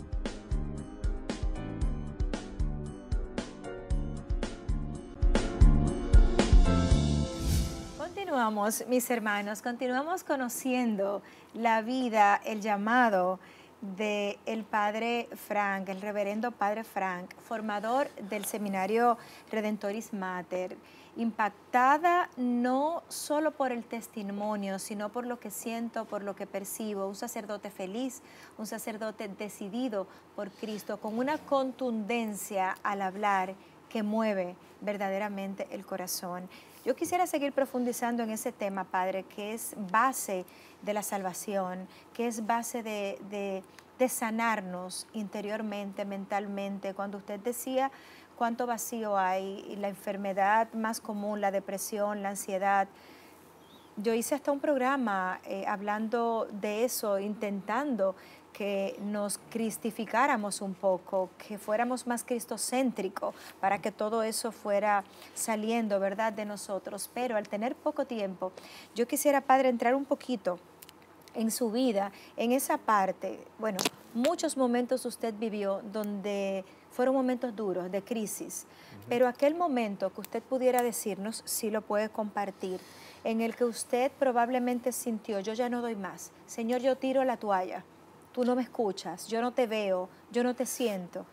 continuamos, mis hermanos, continuamos conociendo la vida, el llamado del el padre Frank, el reverendo padre Frank, formador del seminario Redentoris Mater, impactada no solo por el testimonio, sino por lo que siento, por lo que percibo, un sacerdote feliz, un sacerdote decidido por Cristo, con una contundencia al hablar que mueve verdaderamente el corazón. Yo quisiera seguir profundizando en ese tema, Padre, que es base de la salvación, que es base de, sanarnos interiormente, mentalmente. Cuando usted decía cuánto vacío hay, la enfermedad más común, la depresión, la ansiedad, yo hice hasta un programa eh, hablando de eso, intentando que nos cristificáramos un poco, que fuéramos más cristocéntricos para que todo eso fuera saliendo, ¿verdad?, de nosotros. Pero al tener poco tiempo, yo quisiera, Padre, entrar un poquito en su vida, en esa parte. Bueno, muchos momentos usted vivió donde fueron momentos duros, de crisis, pero aquel momento que usted pudiera decirnos, si lo puede compartir, en el que usted probablemente sintió, yo ya no doy más, Señor, yo tiro la toalla, tú no me escuchas, yo no te veo, yo no te siento?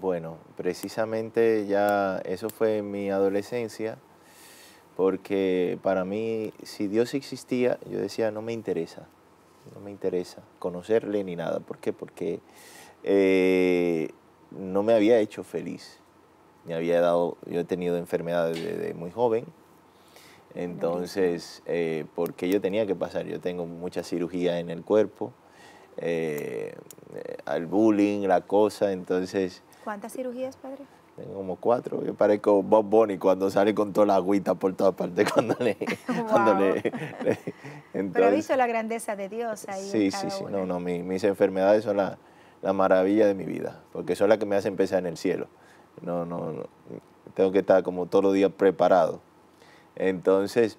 Bueno, precisamente ya eso fue mi adolescencia, porque para mí, si Dios existía, yo decía, no me interesa, no me interesa conocerle ni nada. ¿Por qué? Porque eh, no me había hecho feliz. Me había dado, yo he tenido enfermedades desde muy joven, entonces, eh, porque yo tenía que pasar, yo tengo mucha cirugía en el cuerpo, el eh, al bullying, la cosa, entonces... ¿Cuántas cirugías, padre? Tengo como cuatro. Yo parezco Bob Bonnie cuando sale con toda la agüita por todas partes. Cuando le, cuando Pero la grandeza de Dios ahí. Sí, sí, sí. No, no, mis enfermedades son la, la, maravilla de mi vida, porque son las que me hacen pensar en el cielo. No, no, no. Tengo que estar como todos los días preparado. Entonces,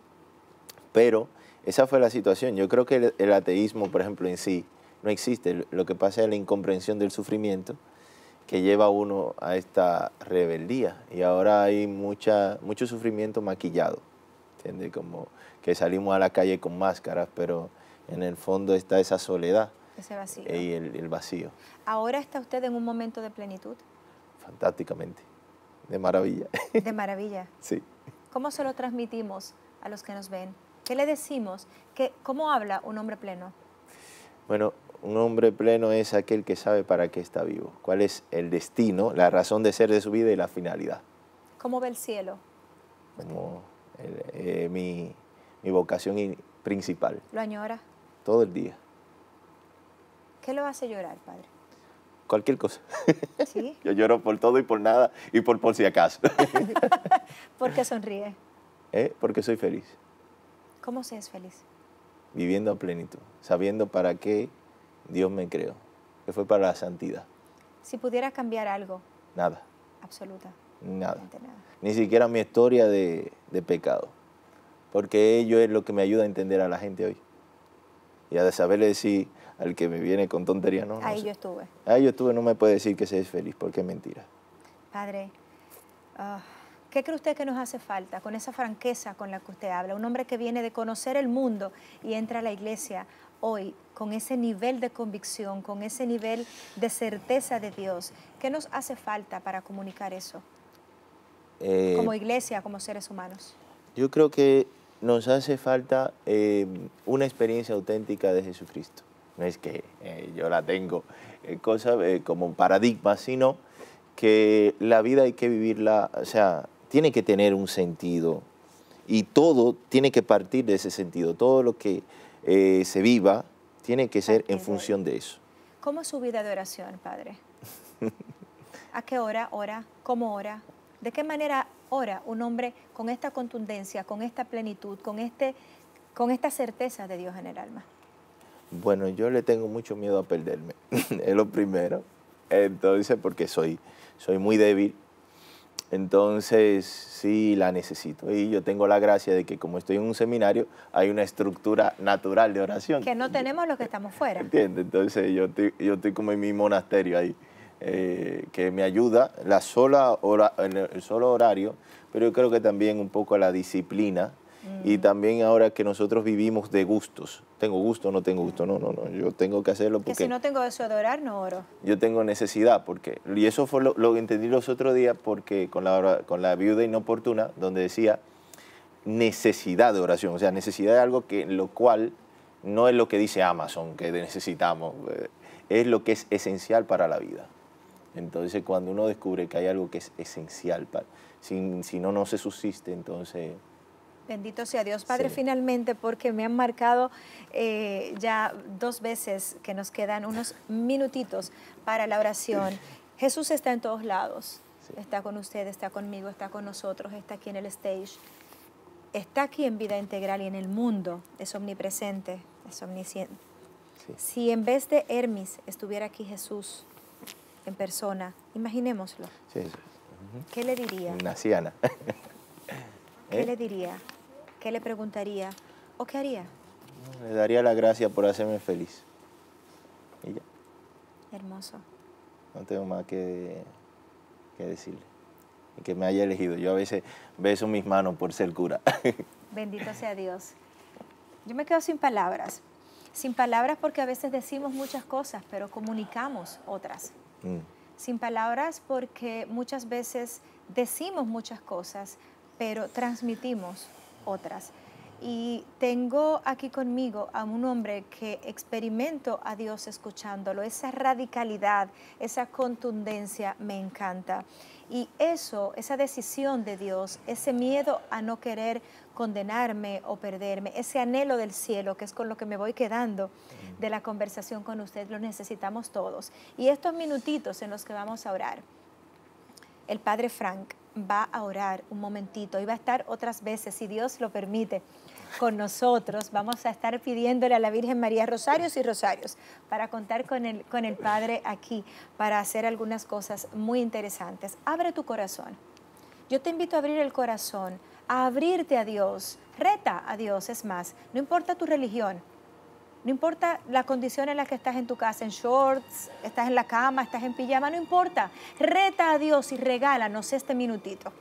pero esa fue la situación. Yo creo que el, ateísmo, por ejemplo, en sí no existe. Lo que pasa es la incomprensión del sufrimiento que lleva a uno a esta rebeldía. Y ahora hay mucha, mucho sufrimiento maquillado, ¿entiendes? Como que salimos a la calle con máscaras, pero en el fondo está esa soledad. Ese vacío. Y el vacío. ¿Ahora está usted en un momento de plenitud? Fantásticamente. De maravilla. De maravilla. sí. ¿Cómo se lo transmitimos a los que nos ven? ¿Qué le decimos? ¿Cómo habla un hombre pleno? Bueno, un hombre pleno es aquel que sabe para qué está vivo, cuál es el destino, la razón de ser de su vida y la finalidad. ¿Cómo ve el cielo? Como eh, mi vocación principal. ¿Lo añora? Todo el día. ¿Qué lo hace llorar, padre? cualquier cosa. Yo lloro por todo y por nada y por por si acaso. ¿Por qué sonríe? ¿Eh? Porque soy feliz. ¿Cómo se es feliz? Viviendo a plenitud, sabiendo para qué Dios me creó, que fue para la santidad. Si pudiera cambiar algo. Nada. Absoluta. Nada. Ni siquiera mi historia de, de pecado. Porque ello es lo que me ayuda a entender a la gente hoy. Y a saberle decir, al que me viene con tontería, no. Ahí yo estuve. Ahí yo estuve, no me puede decir que se es feliz, porque es mentira. Padre, ah, ¿qué cree usted que nos hace falta con esa franqueza con la que usted habla? Un hombre que viene de conocer el mundo y entra a la iglesia hoy con ese nivel de convicción, con ese nivel de certeza de Dios. ¿Qué nos hace falta para comunicar eso? Eh, como iglesia, como seres humanos. Yo creo que nos hace falta eh, una experiencia auténtica de Jesucristo no es que eh, yo la tengo, eh, eh, como un paradigma, sino que la vida hay que vivirla, o sea, tiene que tener un sentido y todo tiene que partir de ese sentido, todo lo que se viva tiene que ser en función de eso. ¿Cómo es su vida de oración, padre? ¿A qué hora ora? ¿Cómo ora? ¿De qué manera ora un hombre con esta contundencia, con esta plenitud, con, este, con esta certeza de Dios en el alma? Bueno, yo le tengo mucho miedo a perderme, es lo primero. Entonces, porque soy, soy muy débil, entonces sí la necesito. Y yo tengo la gracia de que como estoy en un seminario, hay una estructura natural de oración. Que no tenemos los que estamos fuera. Entiendo, Entonces yo estoy, yo como en mi monasterio ahí, eh, que me ayuda la sola hora, el solo horario, pero yo creo que también un poco la disciplina y también ahora que nosotros vivimos de gustos. Tengo gusto, no tengo gusto, no, no, no. Yo tengo que hacerlo porque... Que si no tengo eso de orar, no oro. Yo tengo necesidad porque... Y eso fue lo, lo que entendí los otros días porque con la, con la viuda inoportuna, donde decía necesidad de oración. O sea, necesidad de algo que lo cual no es lo que dice Amazon que necesitamos, eh, es lo que es esencial para la vida. Entonces, cuando uno descubre que hay algo que es esencial, para, si, si no, no se subsiste, entonces Bendito sea Dios, Padre, finalmente, porque me han marcado eh, ya dos veces que nos quedan unos minutitos para la oración. Jesús está en todos lados. Está con usted, está conmigo, está con nosotros, está aquí en el stage. Está aquí en vida integral y en el mundo. Es omnipresente, es omnisciente. Si en vez de Hermes estuviera aquí Jesús en persona, imaginémoslo. ¿Qué le diría? Una ¿Qué ¿Eh? le diría? ¿qué le preguntaría o qué haría? Le daría la gracia por hacerme feliz. Y ya. Hermoso. No tengo más que, decirle. que me haya elegido. Yo a veces beso mis manos por ser cura. Bendito sea Dios. Yo me quedo sin palabras. Sin palabras porque a veces decimos muchas cosas, pero comunicamos otras. Mm. Sin palabras porque muchas veces decimos muchas cosas, pero transmitimos otras. Y tengo aquí conmigo a un hombre que experimento a Dios escuchándolo. Esa radicalidad, esa contundencia me encanta. Y eso, esa decisión de Dios, ese miedo a no querer condenarme o perderme, ese anhelo del cielo, que es con lo que me voy quedando de la conversación con usted, lo necesitamos todos. Y estos minutitos en los que vamos a orar, el Padre Frank va a orar un momentito y va a estar otras veces, si Dios lo permite, con nosotros. Vamos a estar pidiéndole a la Virgen María rosarios y rosarios para contar con el, Padre aquí, para hacer algunas cosas muy interesantes. Abre tu corazón. Yo te invito a abrir el corazón, a abrirte a Dios. Reta a Dios, es más, no importa tu religión, no importa la condición en la que estás en tu casa, en shorts, estás en la cama, estás en pijama, no importa. Reta a Dios y regálanos este minutito.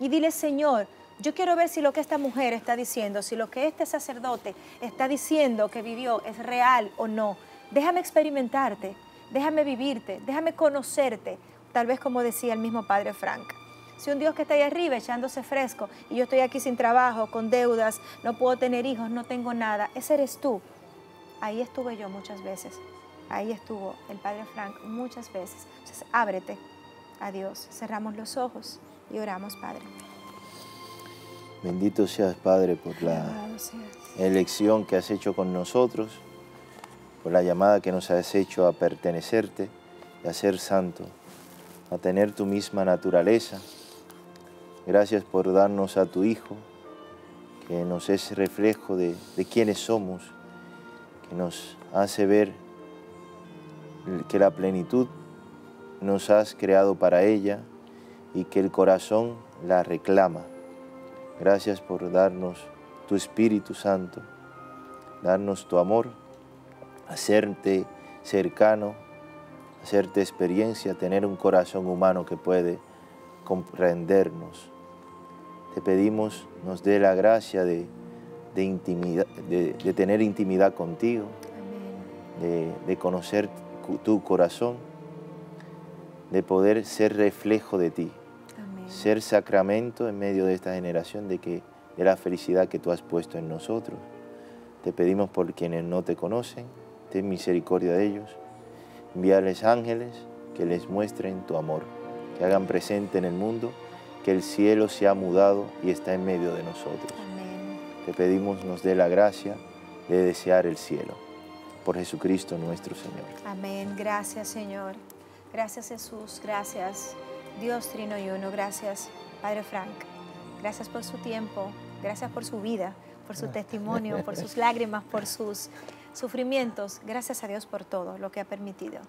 Y dile, Señor, yo quiero ver si lo que esta mujer está diciendo, si lo que este sacerdote está diciendo que vivió es real o no. Déjame experimentarte, déjame vivirte, déjame conocerte, tal vez como decía el mismo padre Frank. Si un Dios que está ahí arriba echándose fresco y yo estoy aquí sin trabajo, con deudas, no puedo tener hijos, no tengo nada, ese eres tú. Ahí estuve yo muchas veces, ahí estuvo el Padre Frank muchas veces. Entonces, ábrete a Dios, cerramos los ojos y oramos, Padre. Bendito seas, Padre, por la elección que has hecho con nosotros, por la llamada que nos has hecho a pertenecerte y a ser santo, a tener tu misma naturaleza. Gracias por darnos a tu Hijo, que nos es reflejo de, de quienes somos nos hace ver que la plenitud nos has creado para ella y que el corazón la reclama. Gracias por darnos tu Espíritu Santo, darnos tu amor, hacerte cercano, hacerte experiencia, tener un corazón humano que puede comprendernos. Te pedimos, nos dé la gracia de de, intimidad, de, tener intimidad contigo, de, conocer tu corazón, de poder ser reflejo de ti, ser sacramento en medio de esta generación de, que, la felicidad que tú has puesto en nosotros. Te pedimos por quienes no te conocen, ten misericordia de ellos, envíales ángeles que les muestren tu amor, que hagan presente en el mundo que el cielo se ha mudado y está en medio de nosotros. Te pedimos nos dé la gracia de desear el cielo. Por Jesucristo nuestro Señor. Amén. Gracias, Señor. Gracias, Jesús. Gracias, Dios Trino y Uno. Gracias, Padre Frank. Gracias por su tiempo. Gracias por su vida, por su testimonio, por sus lágrimas, por sus sufrimientos. Gracias a Dios por todo lo que ha permitido.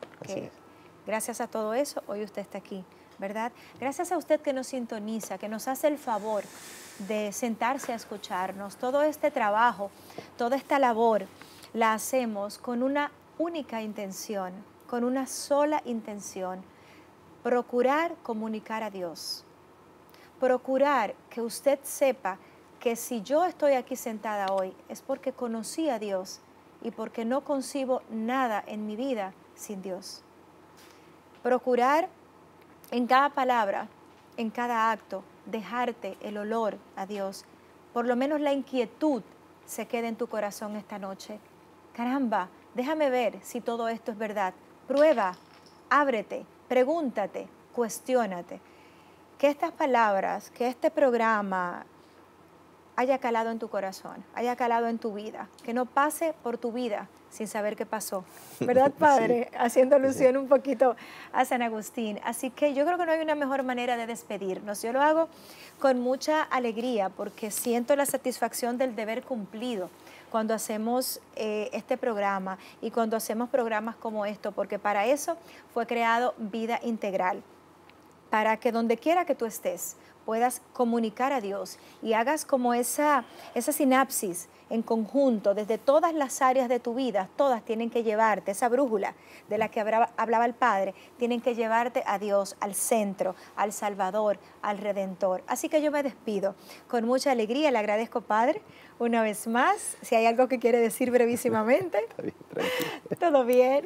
gracias a todo eso, hoy usted está aquí, ¿verdad? Gracias a usted que nos sintoniza, que nos hace el favor de sentarse a escucharnos. Todo este trabajo, toda esta labor la hacemos con una única intención, con una sola intención, procurar comunicar a Dios. Procurar que usted sepa que si yo estoy aquí sentada hoy es porque conocí a Dios y porque no concibo nada en mi vida sin Dios. Procurar en cada palabra, en cada acto, dejarte el olor a Dios, por lo menos la inquietud se quede en tu corazón esta noche. Caramba, déjame ver si todo esto es verdad. Prueba, ábrete, pregúntate, cuestiónate. Que estas palabras, que este programa, haya calado en tu corazón, haya calado en tu vida, que no pase por tu vida sin saber qué pasó. ¿Verdad, Padre? Haciendo alusión un poquito a San Agustín. Así que yo creo que no hay una mejor manera de despedirnos. Yo lo hago con mucha alegría porque siento la satisfacción del deber cumplido cuando hacemos eh, este programa y cuando hacemos programas como esto, porque para eso fue creado Vida Integral, para que donde quiera que tú estés, puedas comunicar a Dios y hagas como esa, esa sinapsis en conjunto, desde todas las áreas de tu vida, todas tienen que llevarte, esa brújula de la que hablaba, el Padre, tienen que llevarte a Dios, al centro, al Salvador, al Redentor. Así que yo me despido con mucha alegría, le agradezco Padre una vez más, si hay algo que quiere decir brevísimamente. Todo bien.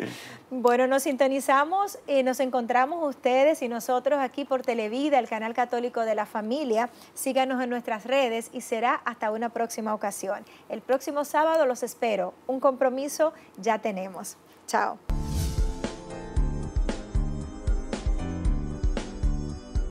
Bueno, nos sintonizamos y eh, nos encontramos ustedes y nosotros aquí por Televida, el canal católico de la familia. Síganos en nuestras redes y será hasta una próxima ocasión. El próximo sábado los espero. Un compromiso ya tenemos. Chao.